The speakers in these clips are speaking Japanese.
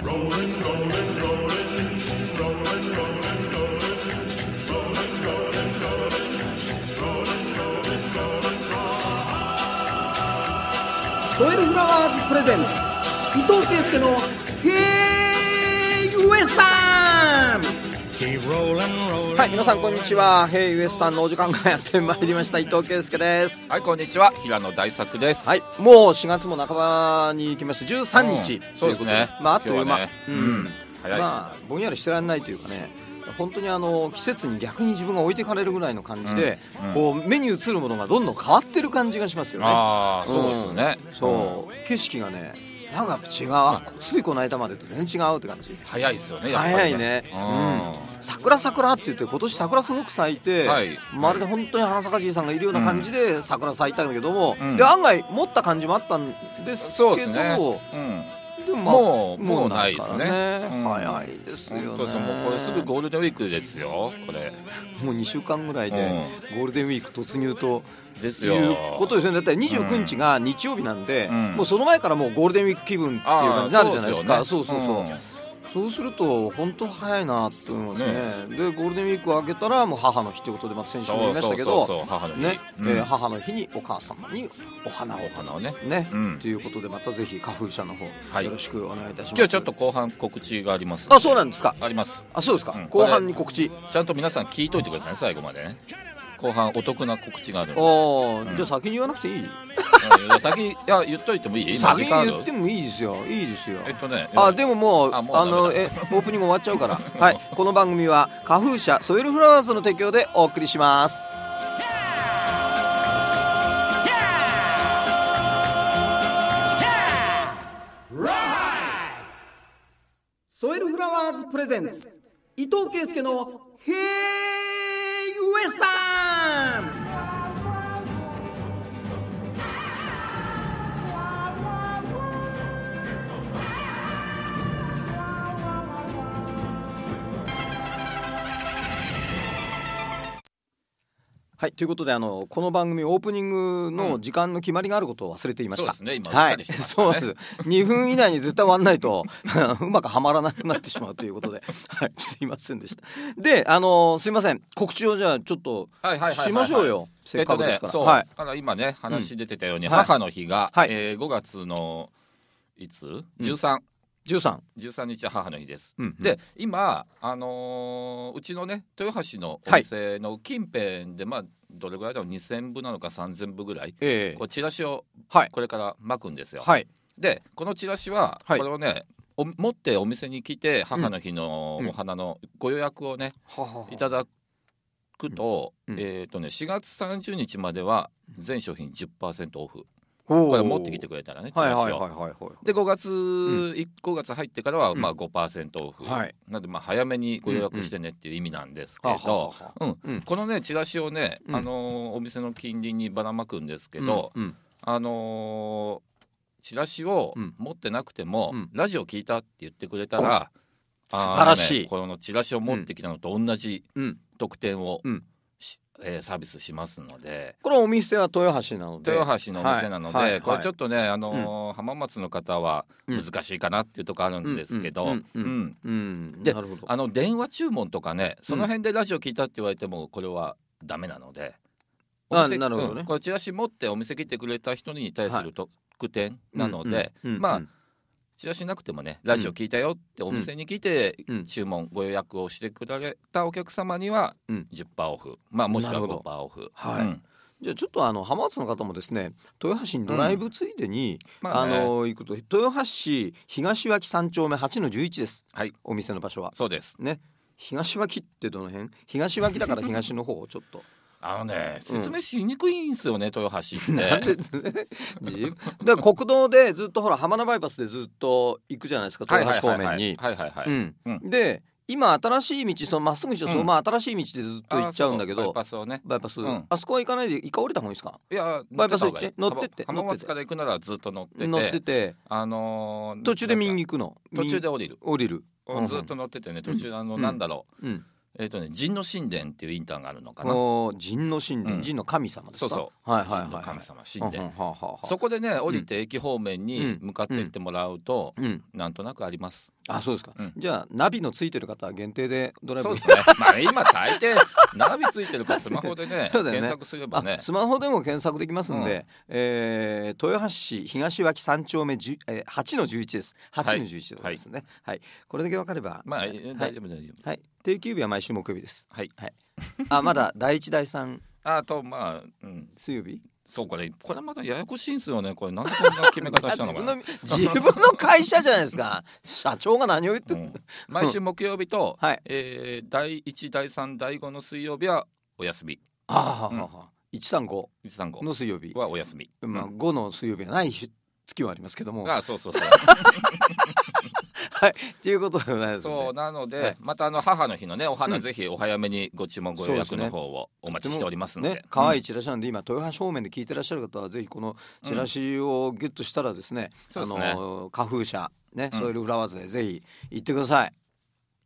ソエルフラワーズプレゼンツ伊藤圭介のはい皆さんこんにちは「ヘイウエスタン」のお時間がやってまいりました伊藤圭介ですはいこんにちは平野大作ですはいもう4月も半ばに行きまして13日、うん、そうですねまああっという間、ね、うん、うん、まあぼんやりしてらんないというかね本当にあの季節に逆に自分が置いてかれるぐらいの感じで、うん、こう目に映るものがどんどん変わってる感じがしますよねああそうですね、そう景色がねなんか違うついこの間までと全然違うって感じ早いですよねやっぱり、ね、早いね、うん、桜桜って言って今年桜すごく咲いて、はい、まるで本当に花咲かじいさんがいるような感じで桜咲いたんだけども、うん、で案外持った感じもあったんですけど、ねうん、でも、まあ、もうもうないですねね、早いですよねこれすぐゴールデンウィークですよこれもう2週間ぐらいでゴールデンウィーク突入とですよいうことですよねだって29日が日曜日なんで、うん、もうその前からもうゴールデンウィーク気分っていう感じになるじゃないですかそう、ね,、そうそうそう、そうすると本当早いなと思いますね、ね、でゴールデンウィークを明けたらもう母の日ということでまた先週も言いましたけど母の日、ねうえ母の日にお母様にお花をお花をねね、うん、ということでまたぜひ花粉者の方、よろしくお願いいたします今日ちょっと後半告知がありますあそうなんですかありますあそうですか、うん、後半に告知ちゃんと皆さん聞いといてくださいね最後までね後半お得な告知があるお、うん、じゃあ先に言わなくていい先いや言っといてもいい先に言ってもいいですよいいですよえっとねあでももうあのえオープニング終わっちゃうからはいこの番組は花粉社ソイルフラワーズの提供でお送りしますソイルフラワーズプレゼンツ伊藤圭介の「へえ!」はいということであのこの番組オープニングの時間の決まりがあることを忘れていました、うん、そうですね今はい、そうです2分以内に絶対終わらないと うまくはまらなくなってしまうということで、はい、すいませんでしたであのすいません告知をじゃあちょっとしましょうよせっかくですから、えっはい、ただ今ね話出てたように、うん、母の日が、はい、えー、5月のいつ ?13、13, 十三日母の日です、うんうん、で今、あのー、うちのね豊橋のお店の近辺で、はい、まあどれぐらいだろう2,000部なのか3,000部ぐらい、えー、こうチラシをこれから巻くんですよ。はい、でこのチラシは、これをね、お持ってお店に来て母の日のお花のご予約をね、うん、いただくと、うんうん、えっ、ー、とね4月30日までは全商品10%オフこれ持ってきてくれたらねチラシをで5月、うん、5月入ってからはまあ5%オフ、うんはい、なんでまあ早めにご予約してねっていう意味なんですけどこのねチラシをね、あのー、お店の近隣にばらまくんですけど、うんうん、あのー、チラシを持ってなくても、ラジオ聞いたって言ってくれたら、素晴らしい、ね、このチラシを持ってきたのと同じ特典を、うんえー、サービスしますのでこのお店は豊橋なので豊橋のお店なので、はいはい、これちょっとね、あのーうん、浜松の方は難しいかなっていうとこあるんですけどであの電話注文とかねその辺でラジオ聞いたって言われてもこれはダメなので。あなるほどね、うん、これチラシ持ってお店来てくれた人に対する特典なので、はいうんうんうん、まあチラシなくてもねラジオ聞いたよってお店に来て、注文ご予約をしてくれたお客様には10%オフ、まあもしくは5%オフ。はい、じゃあちょっとあの浜松の方もですね豊橋にドライブついでに、うんまあね、あの行くと豊橋市東脇三丁目8の11です、はい、お店の場所はそうですね東脇ってどの辺東脇だから東の方をちょっとあのね説明しにくいんですよね、うん、豊橋って。で 国道でずっとほら浜名バイパスでずっと行くじゃないですか豊橋方面に。で今新しい道そのまっすぐにしろ、うまあ新しい道でずっと行っちゃうんだけどバイパスをねバイパス、うん、あそこは行かないで一回降りた方がいいですかいやバイパス行って乗ってって浜松から行くならずっと乗ってて乗ってて、あのー、途中で右行くの途中で降りる降りるずっと乗っててね途中、あの、うん、なんだろう、うんえっ、とね神の神殿っていうインターがあるのかな。神の神殿、うん、神の神様ですか。そうそう。はいはいはい。神様神殿、そこでね降りて駅方面に向かっていってもらうと、うん、なんとなくあります。あそうですか、うん、じゃあナビのついてる方限定でドライブそうですねまあ今大抵ナビついてるから スマホでねね検索すればねスマホでも検索できますので、うん、えー、豊橋市東脇三丁目、じ、えー、8の11です8の11ですね、はい、はい、これだけ分かればまあ、はい、大丈夫大丈夫、はい、定休日は毎週木曜日ですはい、はい、あまだ第1第3あとまあ、うん、水曜日そうかね、これまたややこしいんですよね。これなんでこんな決め方したのかな 自分の会社じゃないですか。社長が何を言ってる、うん、毎週木曜日と、はい、えー、第一、第三、第五の水曜日はお休み。ああ、うは一三五。一三五の水曜日はお休み。まあ、五の水曜日はない月はありますけども。ああ、そうそうそう。はいということでございます、ね、そうなので、はい、またあの母の日のねお花、ぜひお早めにご注文ご予約の方をお待ちしておりますので、ねね、可愛いチラシなんで、今豊橋方面で聞いてらっしゃる方はぜひこのチラシをゲッとしたらですね、うん、あの、花風車ね、そういう裏技でぜひ行ってください。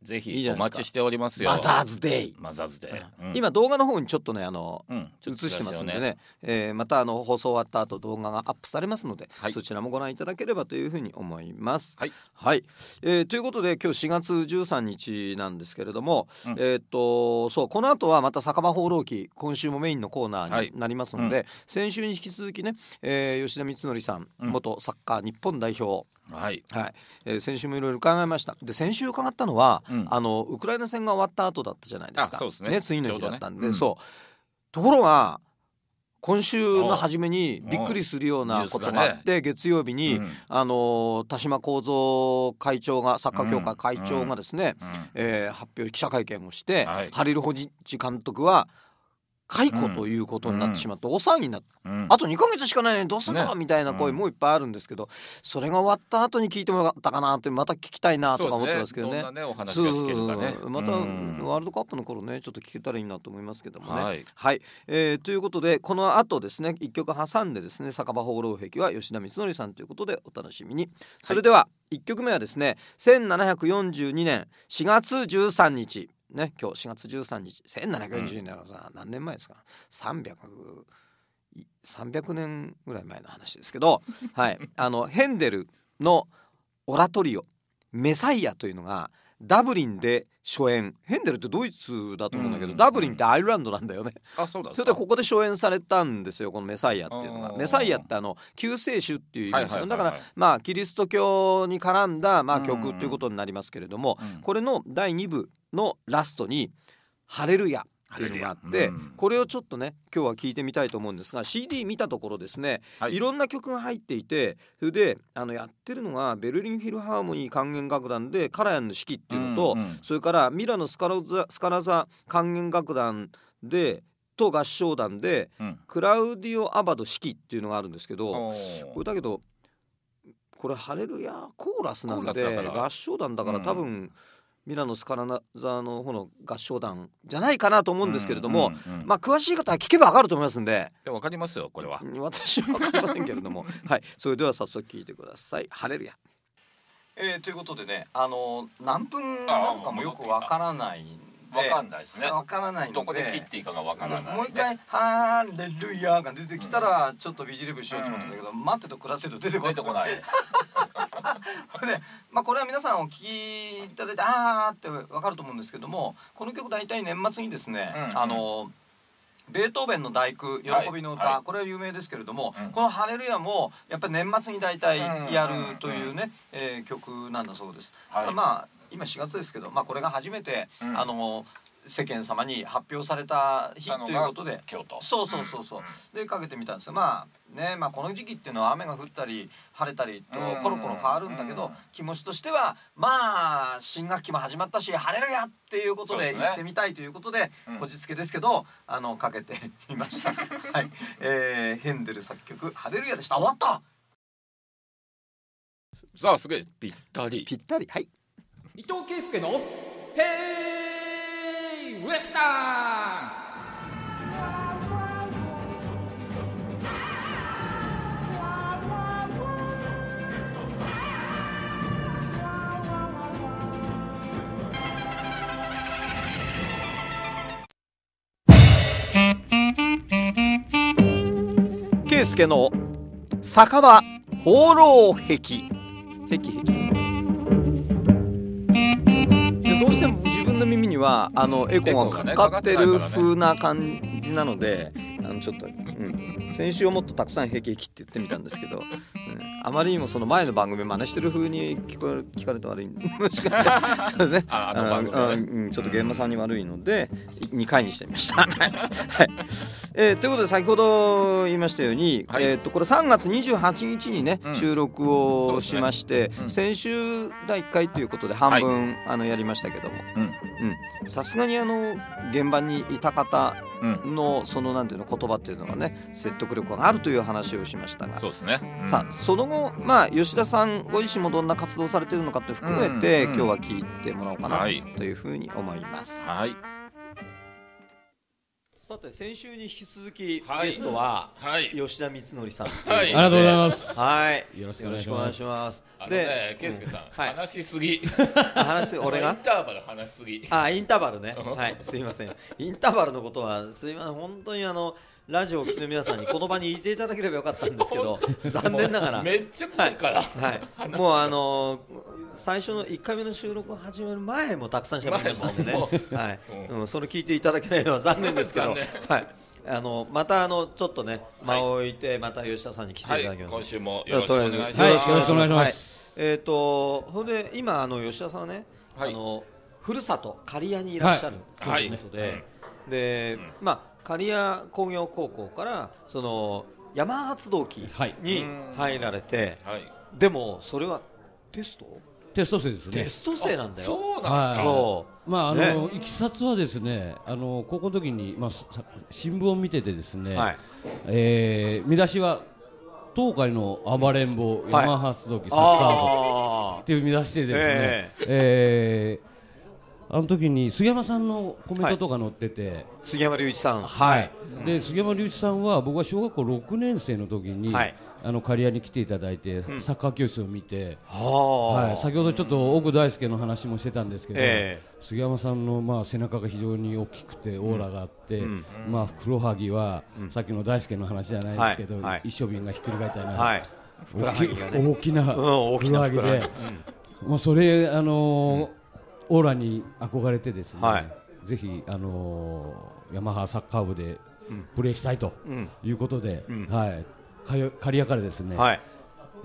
ぜひお待ちしておりますよマザーズデイマザーズうん今動画の方にちょっとねあのうんちょっと映してますんでねえーまたあの放送終わった後動画がアップされますので、はいそちらもご覧いただければというふうに思います。はい、えーということで今日4月13日なんですけれども、うんえっとそうこの後はまた酒場放浪記今週もメインのコーナーになりますので、先週に引き続きね、えー吉田光則さん、うん元サッカー日本代表はい、はいえー、先週もいろいろ伺いましたで先週伺ったのは、うん、あのウクライナ戦が終わった後だったじゃないですかそうですね、ね、次の日だったんで、ねうん、そうところが今週の初めにびっくりするようなことがあって、月曜日に、あの田島幸三会長がサッカー協会会長がですね、うえ発表記者会見をして、ハリル・ホジッチ監督は解雇ということになってしまって、お騒ぎになっうん、あと2か月しかないのにどうすんの、みたいな声もいっぱいあるんですけど、それが終わった後に聞いてもらったかなってまた聞きたいなとか思ってますけどね。そうねお話が聞けるかねまた、ワールドカップの頃ねちょっと聞けたらいいなと思いますけどもね。はい、はい、えー、ということでこの後ですね一曲挟んでですね「酒場放浪壁」は吉田光則さんということでお楽しみに。それでは1曲目はですね1742年4月13日。ね今日4月13日1 7 2 0年のさ、うん、何年前ですか300 300年ぐらい前の話ですけど、はい、あのヘンデルのオラトリオ「メサイア」というのが「ダブリンで初演ヘンデルってドイツだと思うんだけど、うん、ダブリンってアイルランドなんだよね。あそうだそれでここで初演されたんですよこの「メサイア」っていうのが。メサイアってあの救世主っていう意味ですよ、はいはい、だからまあキリスト教に絡んだ、まあ、曲ということになりますけれども、うん、これの第2部のラストに「ハレルヤ」っていうのがあって、うん、これをちょっとね今日は聞いてみたいと思うんですが CD 見たところですね、はい、いろんな曲が入っていてそれであのやってるのがベルリンフィルハーモニー管弦楽団でカラヤンの指揮っていうのと、うんうん、それからミラノスカラザスカラザ管弦楽団でと合唱団で、うん、クラウディオ・アバド指揮っていうのがあるんですけどこれだけどこれハレルヤコーラスなんで合唱団だから多分、ミラノスカラザの方の合唱団じゃないかなと思うんですけれども、うんうんうん、まあ詳しい方は聞けばわかると思いますんでいやわかりますよこれは私はわかりませんけれども はいそれでは早速聞いてください「ハレルヤ」えー、ということでねあの何分なんかもよくわからないん分かんないですね分からないのでどこで切っていいかが分からない、もう一回「ハーレルヤー」が出てきたらちょっとビジレブしようと思ったんだけど、うん、待ってと暮らせると出てこない出てこない で、まあ、これは皆さんお聴きいただいてああって分かると思うんですけどもこの曲大体年末にですね、うんうん、あのベートーベンの大工喜びの歌、はいはい、これは有名ですけれども、うん、この「ハレルヤ」もやっぱり年末に大体やるというね、うんうん、えー、曲なんだそうです。はい、まあ今4月ですけど、まあ、これが初めて、うん、あの世間様に発表された日ということで京都そうそうそうそう、うん、でかけてみたんですよまあねまあこの時期っていうのは雨が降ったり晴れたりとコロコロ変わるんだけど、うん、気持ちとしてはまあ新学期も始まったし晴れるやっていうことで行ってみたいということで、ね、こじつけですけどあのかけてみました はい、えー、ヘンデル作曲「ハレルヤ」でした終わったさあすげえぴったりぴったりはい伊藤圭介の「ヘイウエスタン」圭介の酒場放浪壁壁壁はあのエコがかかってる風な感じなので、あのちょっと、うん、先週をもっとたくさん平気切って言ってみたんですけど、うん、あまりにもその前の番組真似してる風に聞こえ聞かれて悪いもしかしてそね あの番組、ね、うん、ちょっと現場さんに悪いので二回にしてみました。はいえー、ということで先ほど言いましたように、はい、えー、とこれ3月28日にね、うん、収録をしまして、ねうん、先週第一回ということで半分、はい、あのやりましたけどもさすがにあの現場にいた方のその何ていうの言葉っていうのがね説得力があるという話をしましたがそうですね、うん、さあその後まあ吉田さんご自身もどんな活動されてるのかと含めて、うんうん、今日は聞いてもらおうかなというふうに思います。はいさて先週に引き続き、はい、ゲストは、はい、吉田光則さんはい、ありがとうございます。はい、よろしくお願いします。で、圭介さん、はい、話しすぎ。話し、俺が インターバル話しすぎ。あ、インターバルね。はい、すみません。インターバルのことはすみません。本当にあの。ラジオを聴く皆さんにこの場にいていただければよかったんですけど 残念ながらめっちゃ怖いから、はいはい、もうあのー、最初の1回目の収録を始める前もたくさんしゃべりましたのでね、はい、うん、それ聞いていただけないのは残念ですけど、はい、あのまたあのちょっとね間を置いてまた吉田さんに来ていただきます、はい、今週もよろしくお願いします、よろしくお願いします、はい、えっ、ー、とほんで今あの吉田さんはね、あのふるさと刈谷にいらっしゃるということで、で、うん、まあ刈谷工業高校からその山発動機に入られて、はい、でもそれはテストテスト生ですねテスト生なんだよそうなんですか、はい、まああの、ね、いきさつはですねあの高校の時に、まあ、新聞を見ててですね、はい、えー、見出しは東海の暴れん坊、はい、山発動機サッカー部っていう見出してですね、えー、えーあの時に杉山さんのコメントとか載ってて、はい、杉山隆一さん、はい、で杉山隆一さんは僕は小学校6年生の時に、はい、あの刈谷に来ていただいて、うん、サッカー教室を見て、はい、先ほどちょっと奥大輔の話もしてたんですけど、えー、杉山さんの、まあ、背中が非常に大きくてオーラがあって、うん、まあ、黒はぎは、さっきの大輔の話じゃないですけど、一装瓶がひっくり返ったような、はい大きなふくらはぎで、まあ、それ、あのーオーラに憧れてですね、はい、ぜひ、あのー、ヤマハサッカー部でプレーしたいということで、うんうん、はい、かよ刈谷からですね、はい、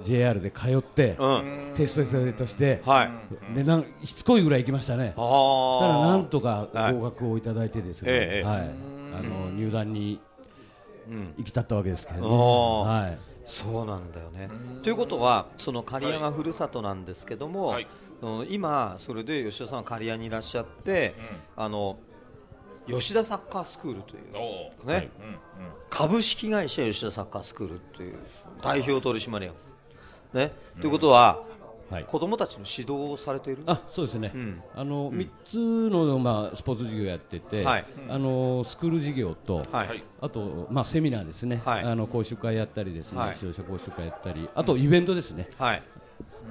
JR で通って、うん、テスト生として、はい、でなんしつこいぐらい行きましたね、そしたらなんとか合格をいただいてですね、はい、はい、あの入団に行き立ったわけですけど、ねはい、そうなんだよね。ということは、その刈谷がふるさとなんですけども、はい、今それで吉田さん刈谷にいらっしゃって、うん、あの吉田サッカースクールというね、はいうんうん、株式会社吉田サッカースクールという代表取締役、ね、ということは、はい、子どもたちの指導をされているあそうですね、うん、あの、うん、3つの、まあ、スポーツ事業をやってて、はい、あのスクール事業と、はい、あと、まあ、セミナーですね、あの講習会やったりですね、はい、指導者講習会やったりあとイベントですね、い、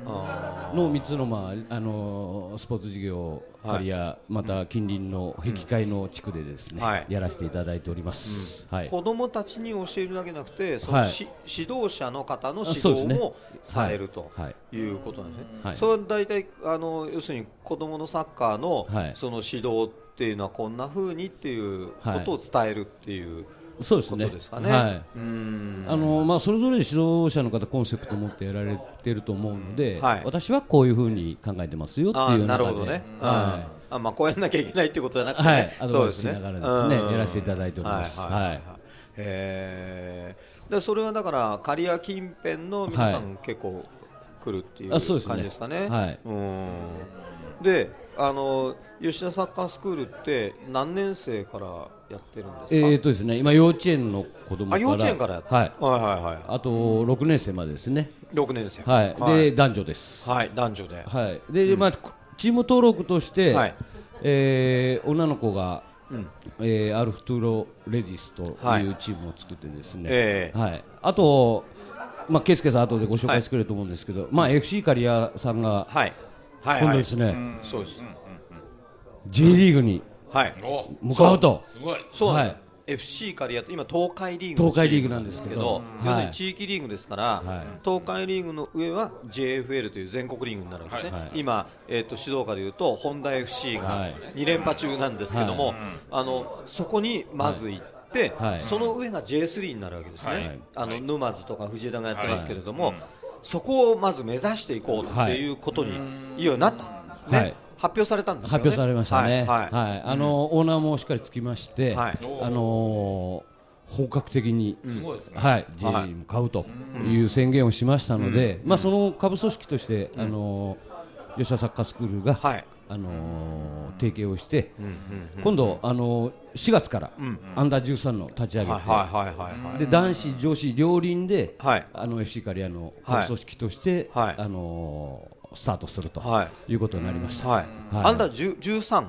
の3つの,、まああのスポーツ事業、や、はい、また近隣の壁会の地区でですね、うんやらせていただいております、うんはい、子どもたちに教えるだけじゃなくてその、指導者の方の指導もされる、ということなんですね、はい、それは大体あの要するに子どものサッカーの,、その指導っていうのはこんなふうにっていうことを伝えるっていう。そうですね。ですかね。はい。あのまあそれぞれ指導者の方コンセプトを持ってやられてると思うので、はい、私はこういうふうに考えてますよっていうなるほどね。はい。あまあこうやんなきゃいけないってことじゃなくて、ね、はい。アドバイスしながらですね、やらせていただいております。はい。へえ。でそれはだから刈谷近辺の皆さん結構来るっていう感じですかね。はい。うん。で、あの吉田サッカースクールって何年生からやってるんですえっ、ー、とですね、今幼稚園の子供から、幼稚園から、やって、はい、はい、はいはいはいあと六年生までですね。六年生、はい、はい、で、男女です。はい、男女で、はい、で、うん、まあチーム登録として、はい、えー、女の子が、うん、えー、アルフトゥロレディスというチームを作ってですね、はい、えー、はい、あとまあケスケさん後でご紹介してくれると思うんですけど、はい、まあ FC カリアさんが、はい、はい、今度ですね、そうです、うん、J リーグに、はい、向かうとすごいそう、はい、FC からやと今東海リーグ東海リーグなんですけど、要するに地域リーグですから、東海リーグの上は JFL という全国リーグになるんですね、今、えっと静岡でいうと本田 FC が2連覇中なんですけども、あのそこにまず行って。その上が J3 になるわけですね、あの沼津とか藤枝がやってますけれども、そこをまず目指していこうっていうことにいよいよなった、ね発表されたんです、ね、発表されましたね。はい、はい、あの、うん、オーナーもしっかりつきまして、はい、あのー本格的に、うん、はい、J リーグ買うという宣言をしましたので、うん、まあ、その下部組織として、うん、あの吉田サッカースクールが、はい、あの提携をして、ううんん今度、あの4月から、うん、アンダー13の立ち上げて、で男子、女子両輪で、はい、あの FC リアの組織として、はい、あのスタートすると、い、うことになりました。はい、はい、あんた13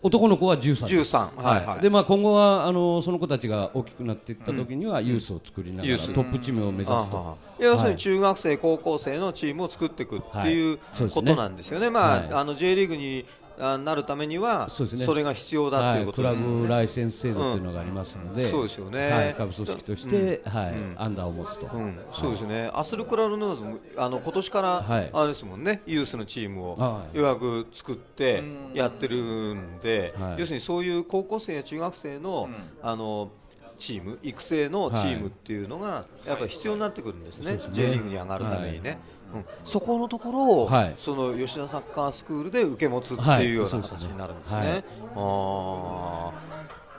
男の子は13です。13はい、はい、でまあ今後はあのその子たちが大きくなっていった時にはユースを作りながら、トップチームを目指すと。要するに中学生、高校生のチームを作っていくっていうことなんですよね。まあ、あの J リーグになるためにはそれが必要だということです、ねはい、クラブライセンス制度というのがありますので、うん、そうですよね、はい、株組織として、うん、はい、うん、アンダーを持つと、うん、そうですね、アスルクラルノーズもあの今年から、はい、あれですもんねユースのチームを予約作ってやってるんで、要するにそういう高校生や中学生の、あの。チーム育成のチームっていうのがやっぱ必要になってくるんですね、はい、J リーグに上がるためにね、はい、うん、そこのところを、はい、その吉田サッカースクールで受け持つっていうような形になるんですね。はい、あ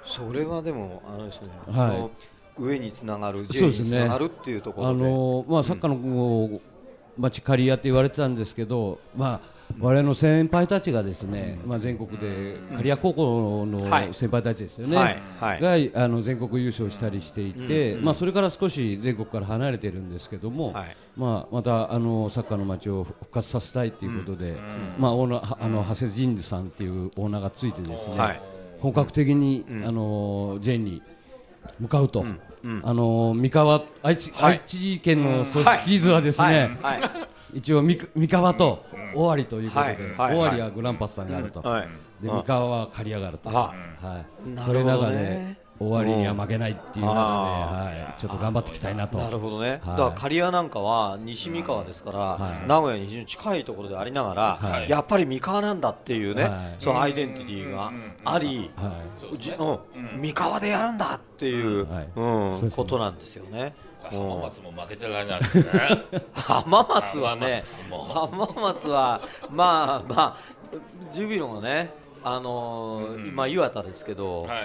それはでもあれですね、はい、上につながる、J につながるっていうところで、ね、あのー、まあ、サッカーの、うん、まあ、チカリアって言われてたんですけど、まあ我々の先輩たちがですね、まあ、全国で刈谷高校の先輩たちですよね、があの全国優勝したりしていて、まあ、それから少し全国から離れてるんですけども、まあ、またあのサッカーの街を復活させたいということで、まあ、オーナあの長谷仁さんというオーナーがついてですね、本格的に、あの J に向かうと。あの三河愛知,、愛知県の組織図はですね、一応三三河と尾張ということで尾張はグランパスさんがあるとで三河は借り上がるとはいそれながら尾張には負けないっていうので、はい、ちょっと頑張っていきたいなと。なるほどね。だから刈谷なんかは西三河ですから、名古屋に非常に近いところでありながら、はい、やっぱり三河なんだっていうね、そのアイデンティティがあり、三河でやるんだっていう、ことなんですよね。浜松も負けてられないですね 浜松はね浜松はまあまあジュビロのねあのーうん、まあ岩田ですけど、はいはい、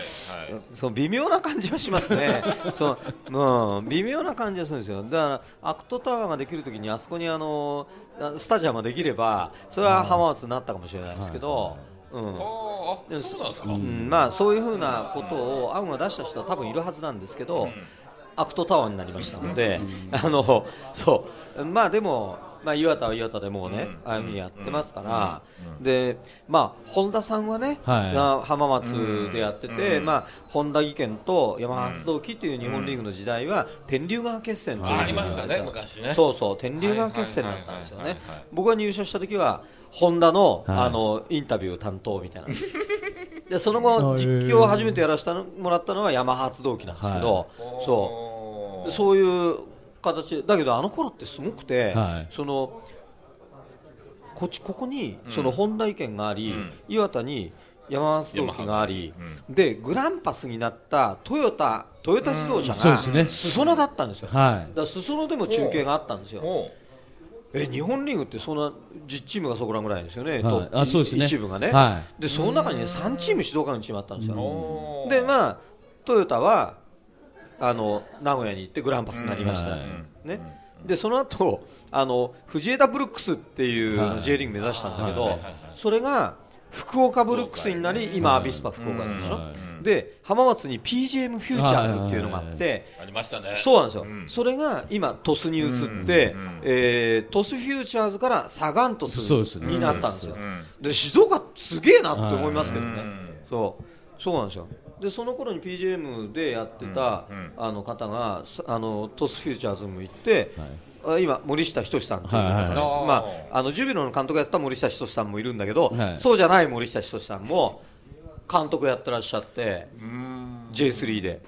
その微妙な感じはしますね その、うん、微妙な感じはするんですよだからアクトタワーができるときにあそこに、あのー、スタジアムができればそれは浜松になったかもしれないですけど。うん、そううん、まあ、そういうふうなことをアウンが出した人は多分いるはずなんですけど、うんアクトタワーになりましたので、あのそうまあでも、まあ、岩田は岩田でもうね、ああいうふうにやってますから、でまあ、本田さんはね、はい、浜松でやってて、まあ、本田技研と山発動機という日本リーグの時代は、天竜川決戦というありましたね昔ねそうそう天竜川決戦だったんですよね僕が入社した時は本田の,、あのインタビュー担当みたいな でその後実況を初めてやらせてもらったのはヤマハ発動機なんですけど、はい、そうそういう形だけどあの頃ってすごくて、はい、そのこっちここにその本田意見があり、うん、岩田に山松動機があり、うん、でグランパスになったトヨタトヨタ自動車が裾野だったんですよ、うん、はい、だ裾野でも中継があったんですよ。え日本リーグってそんな10チームがそこらぐらいですよね、はい、あそうですね部がね、はい、でその中に、ね、3チーム静岡のチームあったんですよ、でまあトヨタはあの名古屋に行ってグランパスになりました、ね、でその後あの藤枝ブルックスっていう J リーグ目指したんだけど、それが福岡ブルックスになり今アビスパ福岡なんでしょ、で浜松に PGM フューチャーズっていうのがあってありましたねそうなんですよ、それが今鳥栖に移って、うえ鳥栖フューチャーズからサガン鳥栖になったんですよで静岡すげえなって思いますけどね、そうそうなんですよでその頃に PGM でやってた、あの方があの鳥栖フューチャーズも行って、今森下仁さんとまああのジュビロの監督やった森下仁さんもいるんだけど、はい、そうじゃない森下仁さんも監督やってらっしゃって J3 で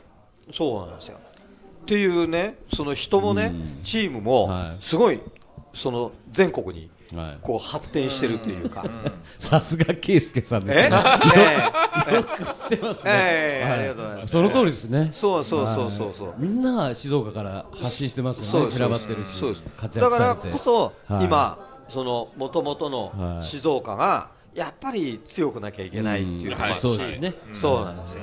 そうなんですよっていうねその人もねチームもすごいその全国にはい、こう発展してるというか、さすが圭介さんですね。よく知ってますね。その通りですね。そうそうそうそうそう。みんな静岡から発信してますよね。散らばってるし、活躍だからこそ今その元々の静岡がやっぱり強くなきゃいけないっていうのそうですね。そうなんですよ。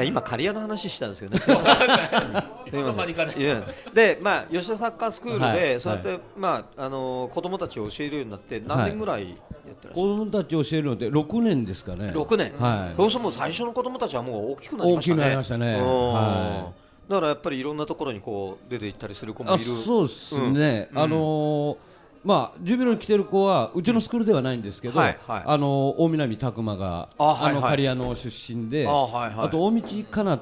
今刈谷の話したんですけどね。いつの間にかね。でまあ吉田サッカースクールで、はい、そうやって、はい、まああの子供たちを教えるようになって何年ぐらいやってらっはい、子供たちを教えるのって六年ですかね。六年。はい。そうすると最初の子供たちはもう大きくなりましたね。大きくなりましたね。はい。だからやっぱりいろんなところにこう出て行ったりする子もいる。そうですね。うん、あのーまあ、ジュビロに来てる子はうちのスクールではないんですけど、はいはい、あの大南拓磨があ、の刈谷の出身であ,、あと大道かな、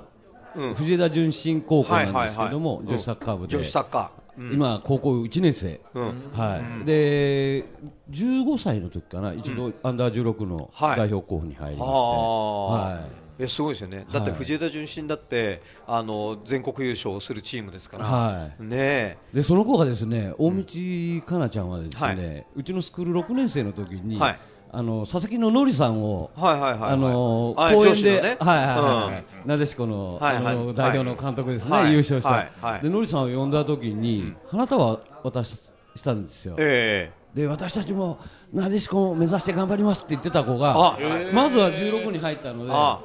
藤枝順心高校なんですけども、女子サッカー部で女子サッカー、今高校1年生、はいで15歳の時かな一度アンダー16の代表候補に入りまして、はいえすごいですよね、だって藤枝順心だって、はい、あの全国優勝するチームですから、はい、ねでその子がですね大道かなちゃんはですね、うんはい、うちのスクール6年生の時に、はい、あの佐々木ののりさんを、はいはいはい、あの公園で、はいはいなでしこの、はいはい、あの代表の監督ですね、はい、優勝した、はいはい、でのりさんを呼んだ時に、うん、花束渡したんですよ。ええーで私たちもなでしこを目指して頑張りますって言ってた子がまずは16に入ったのであ、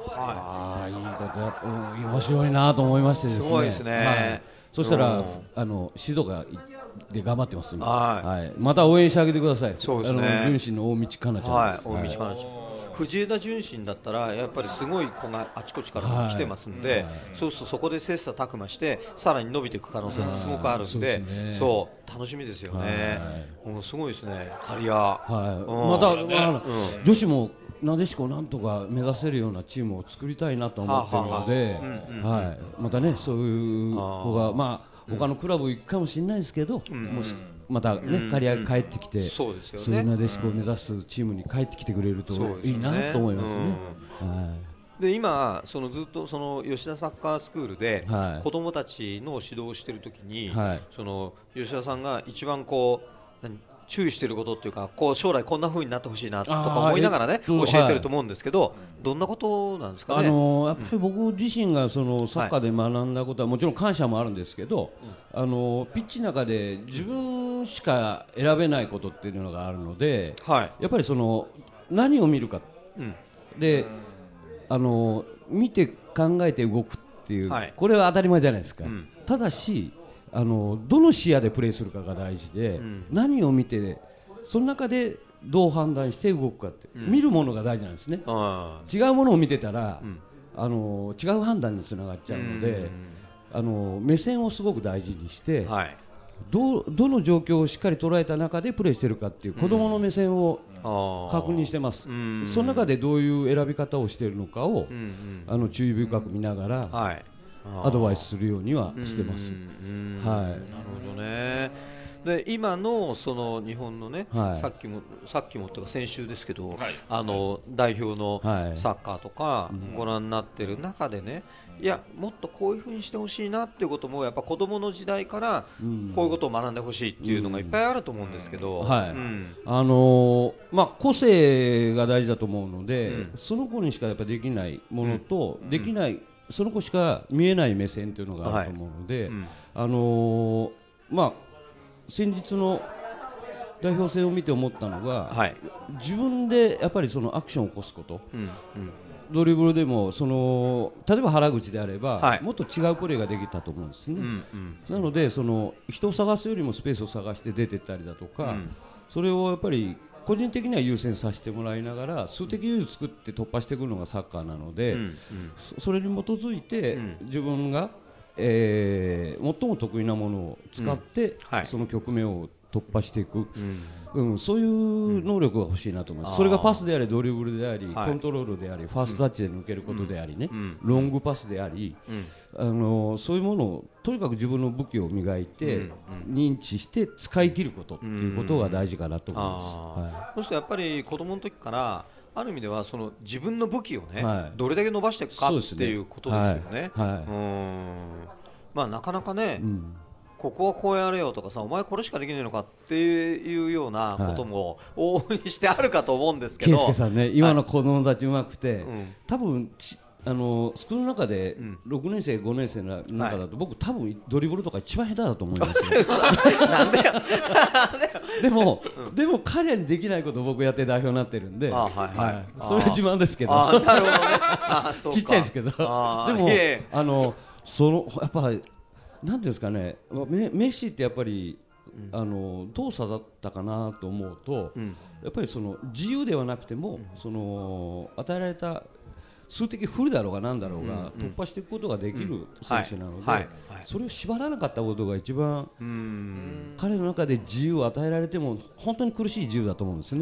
あいいことや、うん、面白いなと思いましてですねすごいですね、はい、そしたら、あの静岡で頑張ってますはい、はい、また応援してあげてくださいそうですね純真の大道かなちゃんです、大道かなちゃん藤枝順心だったらやっぱりすごい子があちこちから来てますので、はい、そうするとそこで切磋琢磨してさらに伸びていく可能性がすごくあるんで、ね、そう楽しみですよね、はい、もうすごいですね刈谷、はいうん、また、ねうん、女子もなでしこなんとか目指せるようなチームを作りたいなと思ってるのではい。またねそういう子がまあ他のクラブ行くかもしれないですけど、うん、もしまた、ね、刈り上げ帰ってきて、そうですよね、そういうなでしこを目指すチームに帰ってきてくれるといいなと思いますね。はいで今そのずっとその吉田サッカースクールで子供たちの指導をしているときに、はい、その吉田さんが一番こう注意してることっていうかこう将来こんなふうになってほしいなとか思いながらね、教えてると思うんですけど、どんなことなんですかあのやっぱり僕自身がそのサッカーで学んだことはもちろん感謝もあるんですけど、あのピッチの中で自分しか選べないことっていうのがあるので、やっぱりその何を見るか、であの見て考えて動くっていう、これは当たり前じゃないですか。ただしあのどの視野でプレーするかが大事で、うん、何を見てその中でどう判断して動くかって、うん、見るものが大事なんですね違うものを見てたら、うん、あの違う判断につながっちゃうので、あの目線をすごく大事にして、はい、どどの状況をしっかり捉えた中でプレーしてるかっていう子どもの目線を確認してます、その中でどういう選び方をしているのかを、あの注意深く見ながら。はいアドバイスするようにはしてます。はい、なるほどねで今のその日本のね、はい、さっきもさっきもとか先週ですけど、はい、あの代表のサッカーとかご覧になってる中でね、うん、いやもっとこういうふうにしてほしいなっていうこともやっぱ子どもの時代からこういうことを学んでほしいっていうのがいっぱいあると思うんですけど、あのま個性が大事だと思うので、うん、その子にしかやっぱできないものと、できない、その子しか見えない目線というのがあると思うので、はいうん、あのまあ、先日の代表戦を見て思ったのが、はい、自分でやっぱりそのアクションを起こすこと、うんうんドリブルでもその例えば原口であれば、はい、もっと違うプレーができたと思うんですね、うんうん、なのでその人を探すよりもスペースを探して出てったりだとか、うん、それをやっぱり個人的には優先させてもらいながら数的優位を作って突破していくのがサッカーなので、うんうんそ、それに基づいて自分が、えー、最も得意なものを使って、はい、その局面を突破していく、うん、うん、そういう能力が欲しいなと思います、うん、それがパスでありドリブルであり、はい、コントロールでありファーストタッチで抜けることでありね、うん、ロングパスであり、あのそういうものをとにかく自分の武器を磨いて、認知して使い切ることっていうことが大事かなと思います。はい、そしてやっぱり子供の時からある意味ではその自分の武器をね、はい、どれだけ伸ばしていくか、っていうことですよね。はい、はい、うんまあなかなかね、うんここはこうやれよとかさお前これしかできないのかっていうようなことも往々にしてあるかと思うんですけど、はい、さんね今の子供たちうまくて、はいうん、多分あのスクールの中で6年生、5年生の中だと、はい、僕、多分ドリブルとか一番下手だと思いますよ。で でも、うん、でも彼らにできないことを僕やって代表になってるんで、はいはいはい、それは自慢ですけど、どね、ちっちゃいですけど、でも、あのそのやっぱなんですかねメメッシってやっぱり、うん、あの動作だったかなと思うと、うん、やっぱりその自由ではなくても、その与えられた数的不利だろうがなんだろうが、突破していくことができる選手なので、それを縛らなかったことが一番彼の中で自由を与えられても本当に苦しい自由だと思うんですね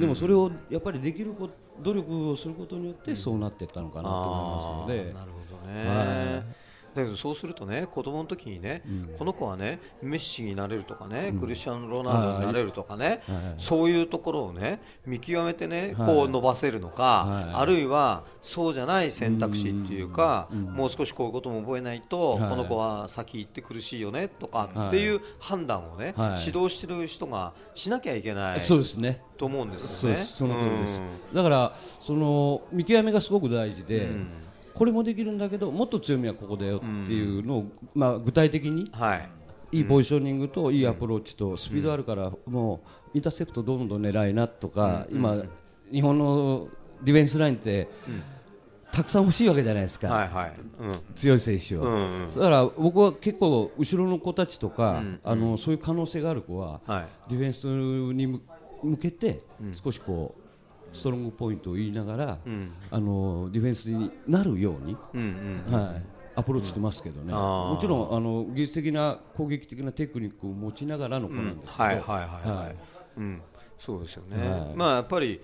でもそれをやっぱりできること努力をすることによってそうなっていったのかなと思いますので。なるほどね、だけどそうするとね子供の時にね、うん、この子はねメッシになれるとかね、うん、クリスチャン・ロナウドになれるとかね、はい、そういうところをね見極めてね、はい、こう伸ばせるのか、はい、あるいはそうじゃない選択肢っていうか、うん、もう少しこういうことも覚えないと、この子は先行って苦しいよねとかっていう判断をね、指導してる人がしなきゃいけないそうですねと思うんですよね。そのです、だからその見極めがすごく大事で、これもできるんだけどもっと強みはここだよっていうのを、まあ、具体的に、はい、いいポジショニングといいアプローチとスピードあるからもうインターセプトどんどん狙いなとか今、日本のディフェンスラインってたくさん欲しいわけじゃないですか、強い選手を、だから僕は結構後ろの子たちとか、あのそういう可能性がある子は、ディフェンスに向けて少しこう。ストロングポイントを言いながら、うん、あのディフェンスになるように、うんうん、はい、アプローチしてますけどね、もちろんあの技術的な攻撃的なテクニックを持ちながらの子なんですけど、はいはいはいうん、そうですよね、はい、まあやっぱり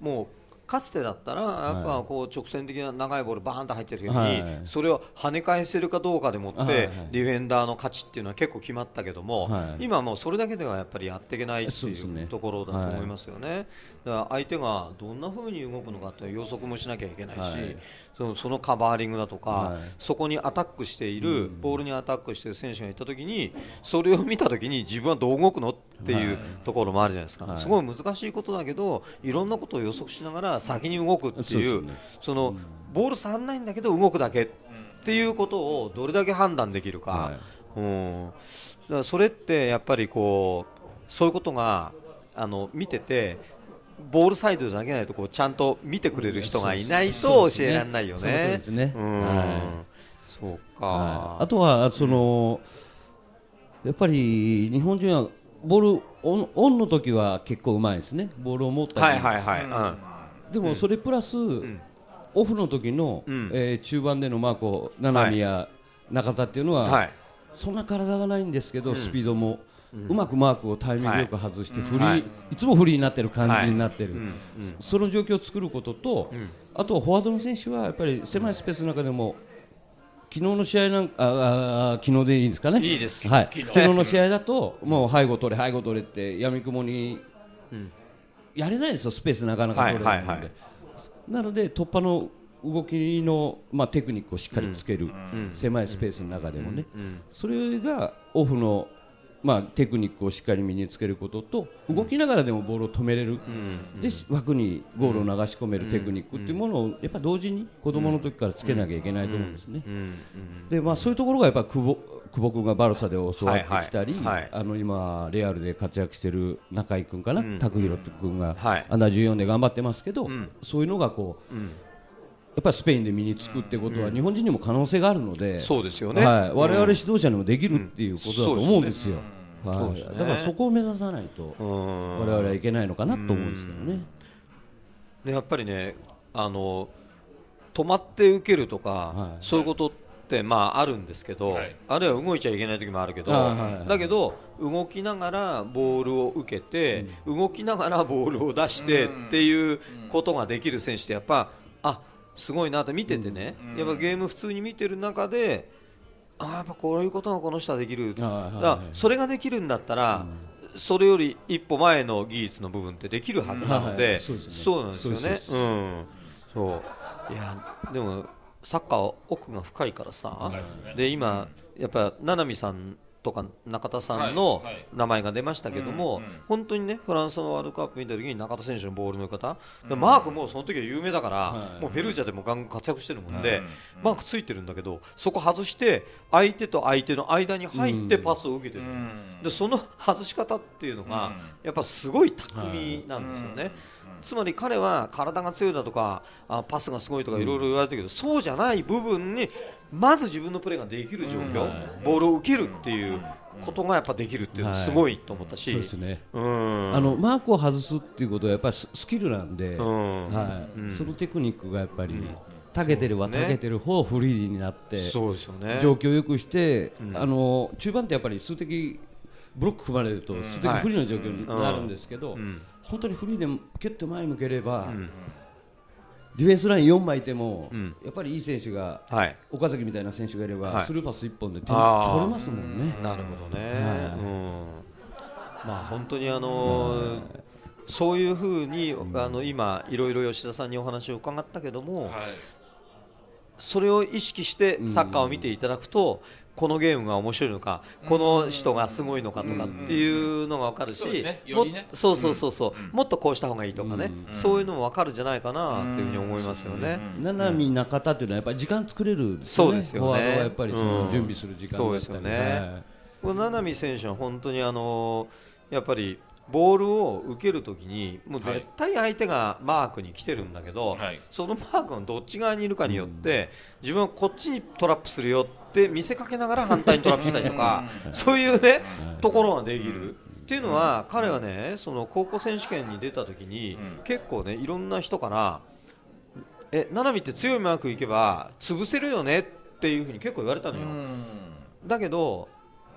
もうかつてだったらやっぱこう直線的な長いボールバーンと入ってる時にそれを跳ね返せるかどうかでもってディフェンダーの価値っていうのは結構決まったけども今もうそれだけではやっぱりやっていけないっていうところだと思いますよね。だから相手がどんな風に動くのかって予測もしなきゃいけないしそのそのカバーリングだとか、はい、そこにアタックしている、ボールにアタックしている選手がいたときにそれを見たときに自分はどう動くのっていうところもあるじゃないですか、はい、すごい難しいことだけどいろんなことを予測しながら先に動くっていう、ね、そのボール触らないんだけど動くだけっていうことをどれだけ判断できるか。はいうん、だからそれってやっぱりこうそういうことがあの見ててボールサイドで投げないとこうちゃんと見てくれる人がいないと教えられないよね。そう、ね、か、あとはその、うん、やっぱり日本人はボールオンオンの時は結構うまいですね、ボールを持ったり、はいはいうん、でもそれプラス、うん、オフの時の、うん、えー、中盤でのマーク七海や中田っていうのは、はい、そんな体がないんですけど、スピードもうまくマークをタイミングよく外してフリー、い、つもフリーになってる感じになってる、その状況を作ることと、あとフォワードの選手はやっぱり狭いスペースの中でも昨日の試合なんかあ昨日でいいんですかねいいです、はい、昨日の試合だともう背後取れ背後取れってやみくもに、やれないですよスペースなかなか取れないので、なので突破の動きの、まあ、テクニックをしっかりつける、狭いスペースの中でもね、それがオフのまあ、テクニックをしっかり身につけることと動きながらでもボールを止めれる、で枠にゴールを流し込めるテクニックっていうものをやっぱ同時に子どもの時からつけなきゃいけないと思うんですね。でまあ、そういうところがやっぱ久保久保君がバルサで教わってきたり、あの今、レアルで活躍している中井君かな、拓、うん、弘君が、はい、アン14で頑張ってますけど、そういうのがこう、っぱりスペインで身につくってことは日本人にも可能性があるので、そうですよね、はい、我々指導者にもできるっていうことだと思うんですよ。だからそこを目指さないと我々はいけないのかなと思うんですけどね。でやっぱりねあの止まって受けるとか、はい、そういうことってまああるんですけど、はい、あるいは動いちゃいけない時もあるけど、はい、だけど動きながらボールを受けて、うん、動きながらボールを出してっていうことができる選手ってやっぱあすごいなって見ててね、やっぱゲーム普通に見てる中でああやっぱこういうことがこの人はできるだからそれができるんだったら、それより一歩前の技術の部分ってできるはずなので、そうなんですよね。うん、そういやでもサッカー奥が深いからさ、で今やっぱ七海さんとか中田さんの名前が出ましたけども、本当にねフランスのワールドカップ見た時に中田選手のボールの方、うんマークもその時は有名だから、もうペルージャでもガン活躍してるもんで、マークついてるんだけどそこ外して相手と相手の間に入ってパスを受けてる、でその外し方っていうのが、やっぱすごい巧みなんですよね。つまり彼は体が強いだとかあパスがすごいとかいろいろ言われてるけど、そうじゃない部分にまず自分のプレーができる状況、うん、ボールを受けるっていうことがやっぱできるっていうのはすごいと思ったし、はい、そうですね、うん、あのマークを外すっていうことはやっぱりスキルなんで、うん、はい、そのテクニックがやっぱり。たけてるはたけてる方フリーになってそうですよ、ね、状況をよくして、あの中盤ってやっぱり数的ブロック組まれると数的不利な状況になるんですけど、本当にフリーで蹴って前向ければ、ディフェンスライン4枚いても、うん、やっぱりいい選手が、はい、岡崎みたいな選手がいれば、はい、スルーパス1本で点取れますもんね。なるほどね、はい、うん、まあ、本当に、あのー、そういうふうに、あの今、いろいろ吉田さんにお話を伺ったけども、それを意識してサッカーを見ていただくと、このゲームが面白いのかこの人がすごいのかとかっていうのが分かるし、ねそうそうそうそう、もっとこうした方がいいとかね、そういうのも分かるんじゃないかなというふうに思いますよね。七海中田っていうのはやっぱり時間作れるんですよね。そうですよね。やっぱりその準備する時間そうですよね。はい、こ七海選手は本当にあのやっぱり。ボールを受けるときにもう絶対相手がマークに来てるんだけど、はい、そのマークのどっち側にいるかによって、うん、自分はこっちにトラップするよって見せかけながら反対にトラップしたりとか そういうねところができる。っていうのは、彼はねその高校選手権に出た時に、結構ねいろんな人からえ七海って強いマークいけば潰せるよねっていうふうに結構言われたのよ。だけど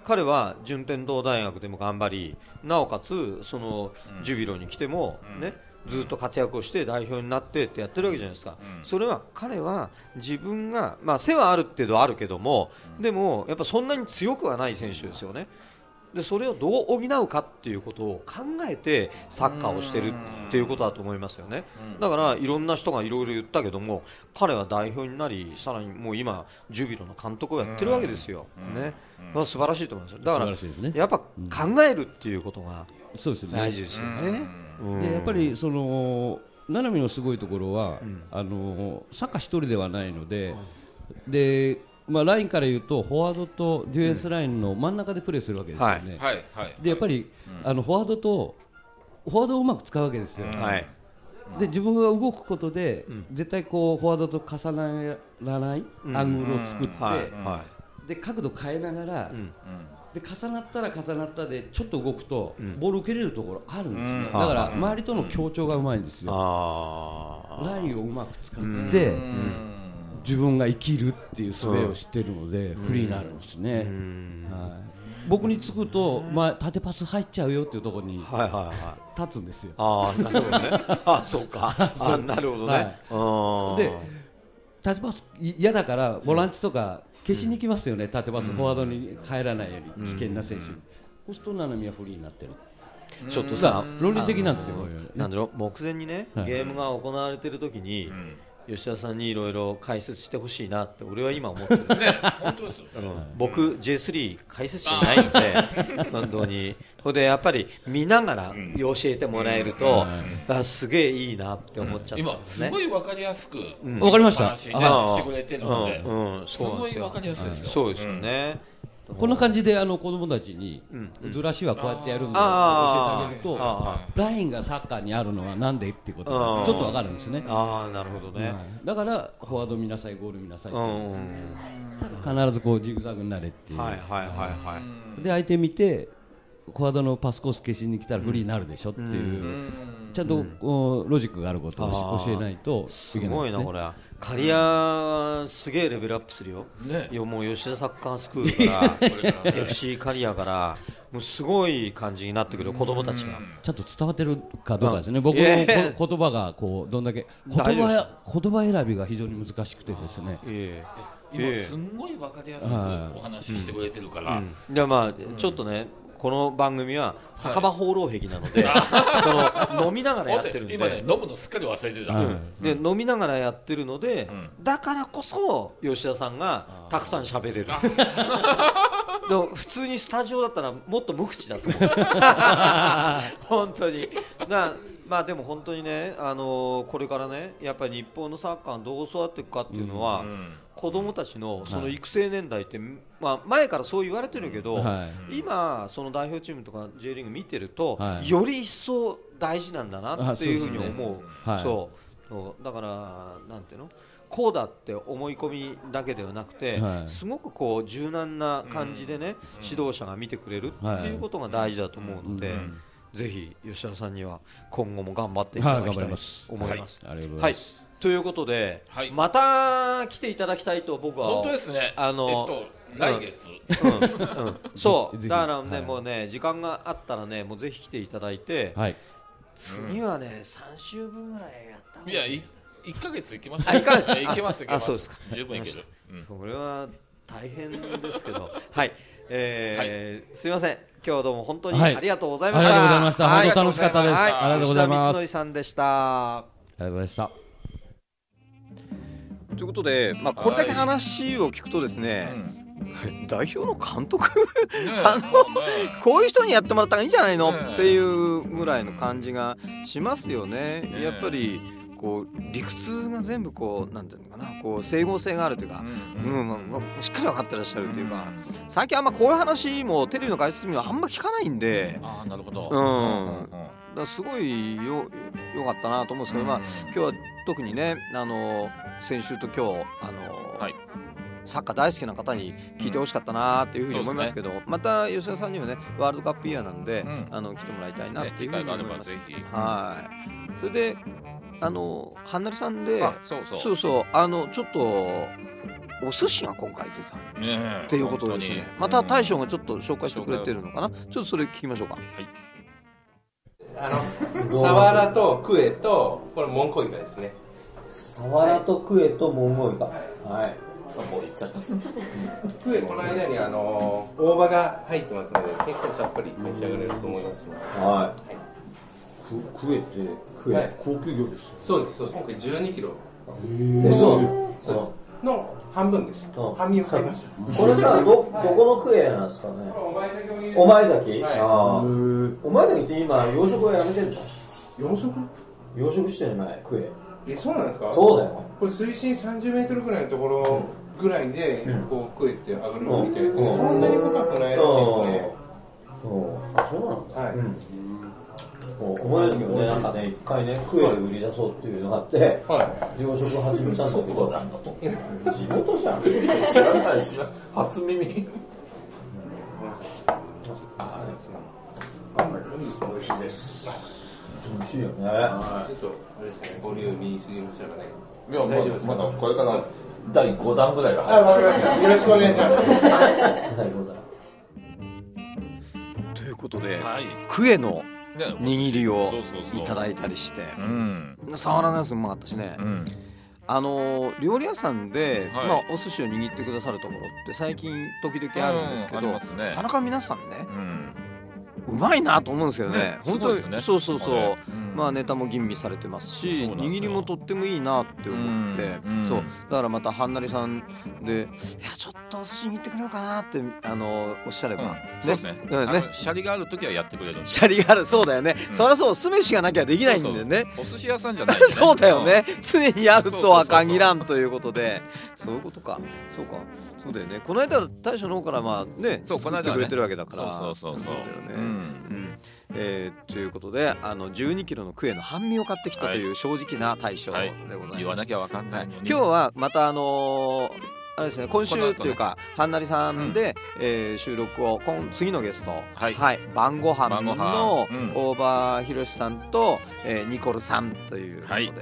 彼は順天堂大学でも頑張りなおかつそのジュビロに来てもね、ずっと活躍をして代表になってってやってるわけじゃないですか、うん、それは彼は自分が、まあ、背はある程度あるけども、うん、でも、やっぱそんなに強くはない選手ですよね、でそれをどう補うかっていうことを考えてサッカーをしてるっていうことだと思いますよね、だからいろんな人がいろいろ言ったけども彼は代表になりさらにもう今ジュビロの監督をやってるわけですよ、ね、まあ、素晴らしいと思いますだから、やっぱ考えるっていうことが大事ですよね。でやっぱりその七海のすごいところは、うん、あのサッカー一人ではないので、でまあ、ラインから言うとフォワードとデュエスラインの真ん中でプレーするわけですよね。でやっぱり、うん、あのフォワードとフォワードをうまく使うわけですよ、ね。はいで自分が動くことで、うん、絶対こうフォワードと重ならないアングルを作って、で角度変えながら、で重なったら重なったでちょっと動くと、ボール受けれるところあるんですね、だから周りとの協調がうまいんですよ、ラインをうまく使って、自分が生きるっていう術を知ってるのでリーになるんですね、はい、僕に着くと、まあ、縦パス入っちゃうよっていうところに立つんですよ。あなるほどね あそうかあなるほどね、はい、で縦パス嫌だからボランチとか消しに行きますよね、縦パス、フォワードに入らないように危険な選手、そうすると七海はフリーになってる。ちょっとさ論理的なんですよ。なんだろう目前にね、ゲームが行われてる時に、吉田さんにいろいろ解説してほしいなって俺は今思ってる、ね、本当ですよ、うん、僕、うん、J3 解説者ないんで 本当にほでやっぱり見ながら教えてもらえると、うん、あすげえいいなって思っちゃった、ね、今すごいわかりやすく、わかりましたしてくれてるので、うんうん、すごいわかりやすいですよ、そうですよね、こんな感じであの子供たちに、ずらしはこうやってやるんだって教えてあげるとラインがサッカーにあるのはなんでっていうことがちょっとわかるんですねああなるほどね、だからフォワード見なさいゴール見なさいって言うんですね、必ずこうジグザグになれっていう、はいはいはいはい、で相手見てフォワードのパスコース消しに来たらフリーになるでしょっていう、ちゃんとこうロジックがあることを教えないといけないです、ね、すごいなこれ刈谷すげえレベルアップするよ、ね、いやもう吉田サッカースクールから FC 刈谷からもうすごい感じになってくる子供たちがちゃんと伝わってるかどうかですね、僕の、えー、言葉がこうどんだけ言葉言葉選びが非常に難しくてですね。えー今すんごい分かりやすくお話ししてくれてるから、じゃあまあちょっとね、この番組は酒場放浪癖なので、はその飲みながらやってるんで今ね飲むのすっかり忘れてた、で飲みながらやってるので、だからこそ吉田さんがたくさん喋れる。でも普通にスタジオだったらもっと無口だと思う 本当になまあでも本当にね、あのー、これからねやっぱり日本のサッカーどう育っていくかっていうのは、うん子供たちのその育成年代って、はい、まあ、前からそう言われてるけど、はい、今、その代表チームとか J リーグ見てると、はい、より一層大事なんだなっていうふうに思う。そうだからなんていうのこうだって思い込みだけではなくて、はい、すごくこう柔軟な感じでね、うん、指導者が見てくれるっていうことが大事だと思うので、はいぜひ吉田さんには今後も頑張っていただきたいと思います。はい、います、ということで、はい、また来ていただきたいと僕は本当ですねあの、えっと、来月、うんうん、そうだからね、はい、もうね時間があったらねもうぜひ来ていただいて、はい、次はね、うん、週分ぐらいやったいや一1か月いきます一ヶ月い きますいけます十分いける、それは大変ですけど はいえー、はい、すみません今日どうも本当にありがとうございました、はい、ありがとうございました、本当楽しかったです、はい、ありがとうございます吉田光則さんでしたありがとうございましたということで、まあ、これだけ話を聞くとですね、代表の監督 あの、こういう人にやってもらったらいいんじゃないの、っていうぐらいの感じがしますよね。やっぱりこう理屈が全部こうなんていうのかなこう整合性があるというか、うんしっかり分かってらっしゃるというか、最近あんまこういう話もテレビの解説にはあんま聞かないんで。あなるほど、うんだすごいよよかったなと思うんですけど、まあ、今日は特にねあの先週と今日あのーはい、サッカー大好きな方に聞いてほしかったなっていうふうに思いますけど、うんすね、また吉田さんにもねワールドカップイヤーなんで、うん、あの来てもらいたいなっていうふうに思います。はいそれであのはんなりさんでそうそうあのちょっとお寿司が今回出たっていうことですねまた大将がちょっと紹介してくれてるのかな、ちょっとそれ聞きましょうか。はいあの、サワラとクエと、これ、モンコイカですね。サワラとクエとモンゴイかはいもういっちゃったクエこの間にあの大葉が入ってますので結構さっぱり召し上がれると思いますので、はいくクエってクエ、はい、高級魚ですそうですそうです今回1 2キロえそうそうですの半分です半身を買いました これさどどこのクエなんですかねお前崎お前崎って今養殖はやめてるんの養殖養殖してないクエえそうなんですかそうだよこれ水深30メートルぐらいのところぐらいで、うん、こう食えて上がるみたいですうん、そんなに深くないらしいですねそうあそうなんだ、はい、こう思えるけどね、なんかね、一回ね、クエ売り出そうっていうのがあって、はい、事務始めたんだけど、地元じゃん。知らないで初耳。あ、美いしいです。美味しいよね。はいちょっとあれですね、ボリューミーすぎましたかね。いや、ま大丈夫ですまだこれから第五弾ぐらいがはい、わかりました。よろしくお願いします。第五弾。ということで、はいクエの握りをいただいたりしてうん触らないやつもうまかったしね、うんあの料理屋さんで、はいまあ、お寿司を握ってくださるところって最近時々あるんですけど、うんすねなかなか皆さんねうんうまいなと思うんですけどねね本当に、ね、そうそうそう、うん、まあネタも吟味されてますし握りもとってもいいなって思って、うん、そうだからまたはんなりさんで「いやちょっとお寿司に行ってくれようかな」ってあのおっしゃれば、うん、ねそうですね,、んね、シャリがある時はやってくれるシャリがあるそうだよね、そりゃそう酢飯がなきゃできないんだよねお寿司屋さんじゃない、ね、そうだよね 常にやるとは限らんということでそういうことかそうかそうだよねこの間大将の方からまあねそうこの間、ね、てくれてるわけだからそうそうそうそうだよね、うんうんえー、ということであの十二キロのクエの半身を買ってきたという正直な対象でございます、はい、言わなきゃわかんない、は今日はまたあのーあれですね、今週というか、ね、はんなりさんで、うん、えー、収録を今次のゲスト、はい、はい、晩ご飯のオーーバ大場博さんと、えー、ニコルさんということで、はい、